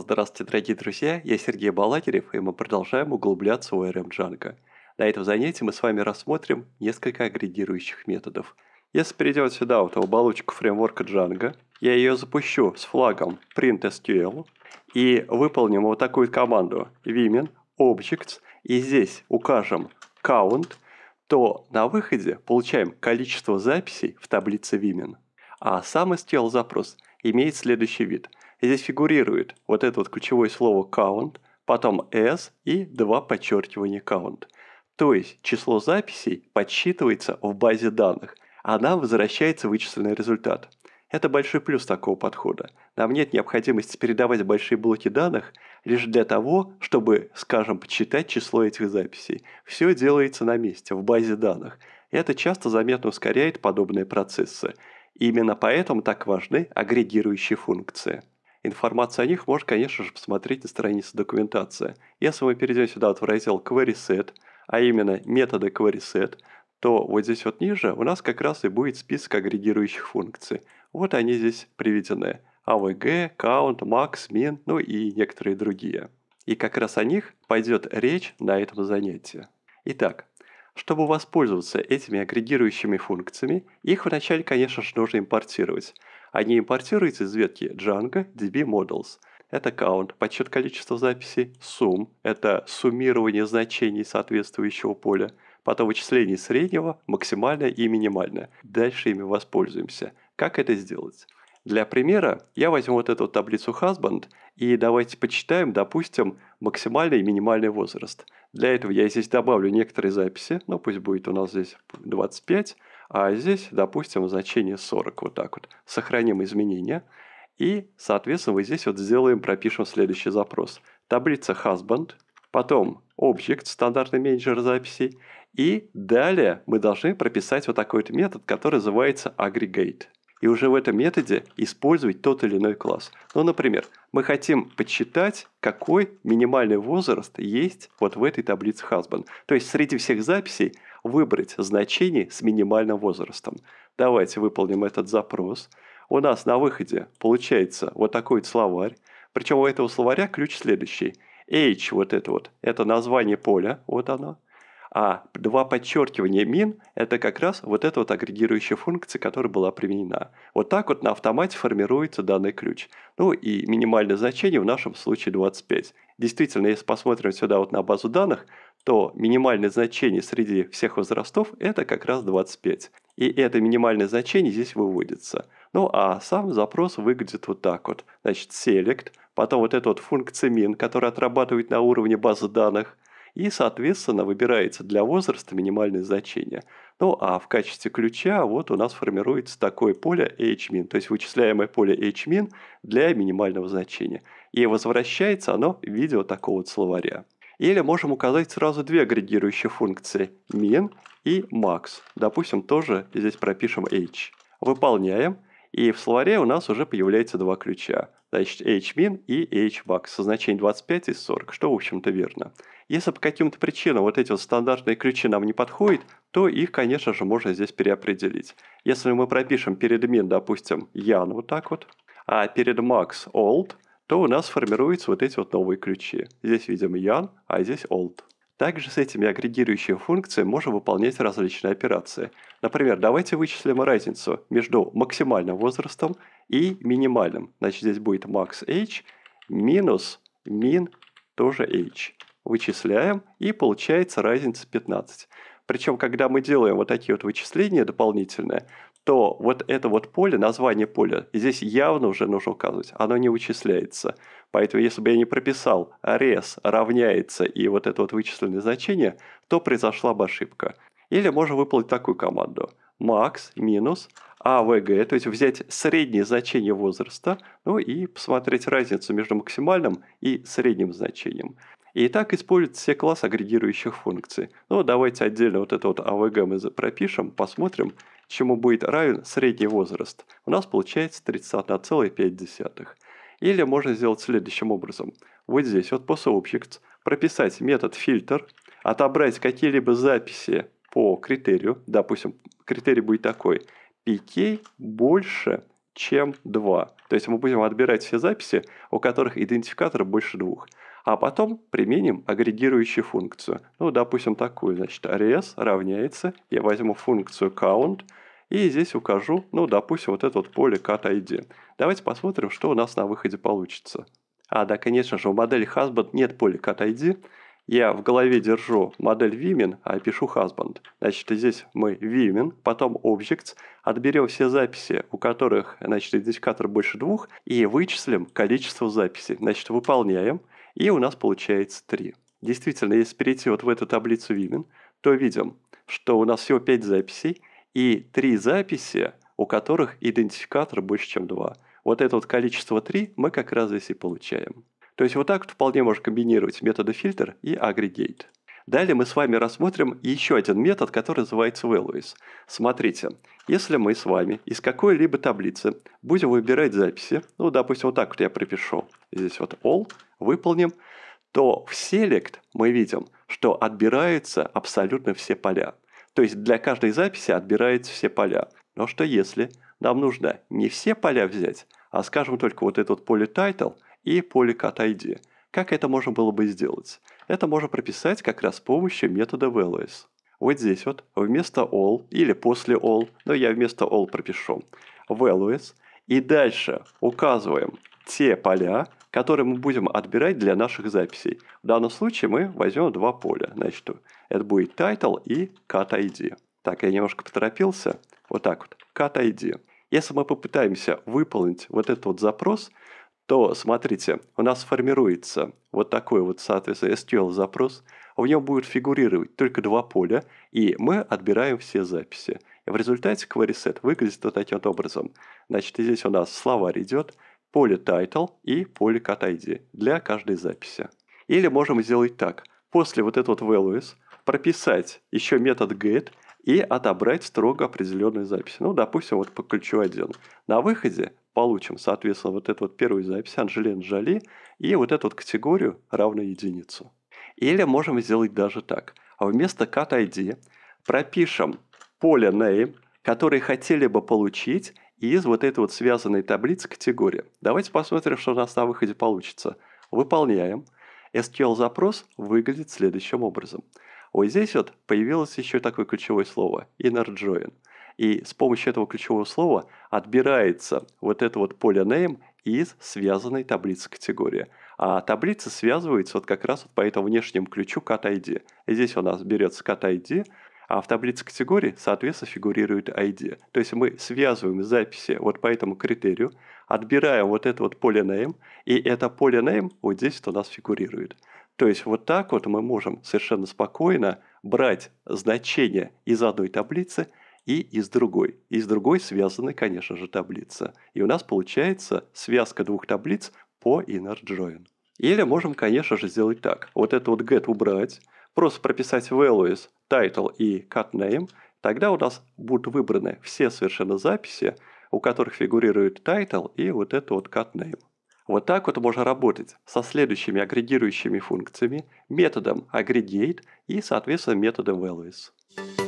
Здравствуйте, дорогие друзья, я Сергей Балатерев, и мы продолжаем углубляться в ORM Django. На этом занятии мы с вами рассмотрим несколько агрегирующих методов. Если перейдем сюда, вот в оболочку фреймворка Django, я ее запущу с флагом printSQL и выполним вот такую команду women objects, и здесь укажем count, то на выходе получаем количество записей в таблице women. А сам SQL запрос имеет следующий вид – и здесь фигурирует вот это вот ключевое слово count, потом s и два подчеркивания count. То есть число записей подсчитывается в базе данных, а нам возвращается вычисленный результат. Это большой плюс такого подхода. Нам нет необходимости передавать большие блоки данных лишь для того, чтобы, скажем, подсчитать число этих записей. Все делается на месте, в базе данных. и Это часто заметно ускоряет подобные процессы. И именно поэтому так важны агрегирующие функции. Информацию о них можно, конечно же, посмотреть на странице документации. Если мы перейдем сюда вот в раздел Query Set, а именно методы Query Set, то вот здесь вот ниже у нас как раз и будет список агрегирующих функций. Вот они здесь приведены. AVG, Count, Max, Min, ну и некоторые другие. И как раз о них пойдет речь на этом занятии. Итак, чтобы воспользоваться этими агрегирующими функциями, их вначале, конечно же, нужно импортировать. Они импортируются из ветки Django DB Models. Это count, подсчет количества записей, sum, это суммирование значений соответствующего поля, потом вычисление среднего, максимальное и минимальное. Дальше ими воспользуемся. Как это сделать? Для примера я возьму вот эту таблицу husband и давайте почитаем, допустим, максимальный и минимальный возраст. Для этого я здесь добавлю некоторые записи, ну пусть будет у нас здесь 25, а здесь, допустим, значение 40 вот так вот. Сохраним изменения. И, соответственно, мы здесь вот сделаем, пропишем следующий запрос. Таблица husband, потом object, стандартный менеджер записей. И далее мы должны прописать вот такой вот метод, который называется aggregate. И уже в этом методе использовать тот или иной класс. Ну, например, мы хотим подсчитать, какой минимальный возраст есть вот в этой таблице husband. То есть среди всех записей выбрать значение с минимальным возрастом. Давайте выполним этот запрос. У нас на выходе получается вот такой вот словарь. Причем у этого словаря ключ следующий. H, вот это вот, это название поля, вот оно. А два подчеркивания min – это как раз вот эта вот агрегирующая функция, которая была применена. Вот так вот на автомате формируется данный ключ. Ну и минимальное значение в нашем случае 25. Действительно, если посмотрим сюда вот на базу данных – то минимальное значение среди всех возрастов это как раз 25. И это минимальное значение здесь выводится. Ну а сам запрос выглядит вот так вот. Значит, select, потом вот этот вот функция min, который отрабатывает на уровне базы данных, и, соответственно, выбирается для возраста минимальное значение. Ну а в качестве ключа вот у нас формируется такое поле hmin, то есть вычисляемое поле hmin для минимального значения. И возвращается оно в виде вот такого вот словаря. Или можем указать сразу две агрегирующие функции min и max. Допустим, тоже здесь пропишем h. Выполняем. И в словаре у нас уже появляются два ключа. Значит, hmin и hmax со значением 25 и 40, что, в общем-то, верно. Если по каким-то причинам вот эти вот стандартные ключи нам не подходят, то их, конечно же, можно здесь переопределить. Если мы пропишем перед min, допустим, yan вот так вот, а перед max old – то у нас формируются вот эти вот новые ключи. Здесь видим young, а здесь old. Также с этими агрегирующими функциями можно выполнять различные операции. Например, давайте вычислим разницу между максимальным возрастом и минимальным. Значит, здесь будет max age минус min тоже age. Вычисляем, и получается разница 15. Причем, когда мы делаем вот такие вот вычисления дополнительные, то вот это вот поле, название поля, здесь явно уже нужно указывать, оно не вычисляется. Поэтому если бы я не прописал res равняется и вот это вот вычисленное значение, то произошла бы ошибка. Или можно выполнить такую команду. max минус AVG, то есть взять среднее значение возраста, ну и посмотреть разницу между максимальным и средним значением. И так используют все классы агрегирующих функций. Ну, давайте отдельно вот это вот AVG мы пропишем, посмотрим чему будет равен средний возраст, у нас получается 31,5. Или можно сделать следующим образом. Вот здесь вот по Subjects прописать метод фильтр, отобрать какие-либо записи по критерию, допустим, критерий будет такой, PK больше, чем 2. То есть мы будем отбирать все записи, у которых идентификатор больше двух а потом применим агрегирующую функцию. Ну, допустим, такую, значит, res равняется, я возьму функцию count, и здесь укажу, ну, допустим, вот это вот поле cat ID. Давайте посмотрим, что у нас на выходе получится. А, да, конечно же, у модели husband нет поля cat ID. Я в голове держу модель women, а пишу husband. Значит, здесь мы women, потом objects, отберем все записи, у которых, значит, идентификатор больше двух, и вычислим количество записей. Значит, выполняем. И у нас получается 3. Действительно, если перейти вот в эту таблицу Вимен, то видим, что у нас всего 5 записей и 3 записи, у которых идентификатор больше, чем 2. Вот это вот количество 3 мы как раз здесь и получаем. То есть вот так вот вполне можно комбинировать методы фильтр и агрегейт. Далее мы с вами рассмотрим еще один метод, который называется values. Смотрите, если мы с вами из какой-либо таблицы будем выбирать записи, ну, допустим, вот так вот я припишу, здесь вот all, выполним, то в select мы видим, что отбираются абсолютно все поля. То есть для каждой записи отбираются все поля. Но что если нам нужно не все поля взять, а скажем только вот этот поле title и поле cat как это можно было бы сделать? Это можно прописать как раз с помощью метода values. Вот здесь вот, вместо all или после all, но я вместо all пропишу values. И дальше указываем те поля, которые мы будем отбирать для наших записей. В данном случае мы возьмем два поля. Значит, это будет title и cut ID. Так, я немножко поторопился. Вот так вот, cut ID. Если мы попытаемся выполнить вот этот вот запрос, то смотрите, у нас формируется вот такой вот, соответственно, SQL запрос, в нем будет фигурировать только два поля, и мы отбираем все записи. в результате query set выглядит вот таким вот образом. Значит, здесь у нас словарь идет, поле title и поле cat ID для каждой записи. Или можем сделать так. После вот этого вот values прописать еще метод get и отобрать строго определенную запись. Ну, допустим, вот по ключу 1. На выходе получим, соответственно, вот эту вот первую запись Анжелин Жали и вот эту вот категорию равную единицу. Или можем сделать даже так. А вместо cat ID пропишем поле name, которые хотели бы получить из вот этой вот связанной таблицы категории. Давайте посмотрим, что у нас на выходе получится. Выполняем. SQL-запрос выглядит следующим образом. Вот здесь вот появилось еще такое ключевое слово – inner join – и с помощью этого ключевого слова отбирается вот это вот поле name из связанной таблицы категории. А таблица связывается вот как раз вот по этому внешнему ключу cat ID. Здесь у нас берется cat ID, а в таблице категории, соответственно, фигурирует ID. То есть мы связываем записи вот по этому критерию, отбираем вот это вот поле name, и это поле name вот здесь вот у нас фигурирует. То есть вот так вот мы можем совершенно спокойно брать значения из одной таблицы – и из другой. Из другой связаны, конечно же, таблица. И у нас получается связка двух таблиц по inner join. Или можем, конечно же, сделать так. Вот это вот get убрать, просто прописать values, title и cut name. Тогда у нас будут выбраны все совершенно записи, у которых фигурирует title и вот это вот cut name. Вот так вот можно работать со следующими агрегирующими функциями, методом aggregate и, соответственно, методом values.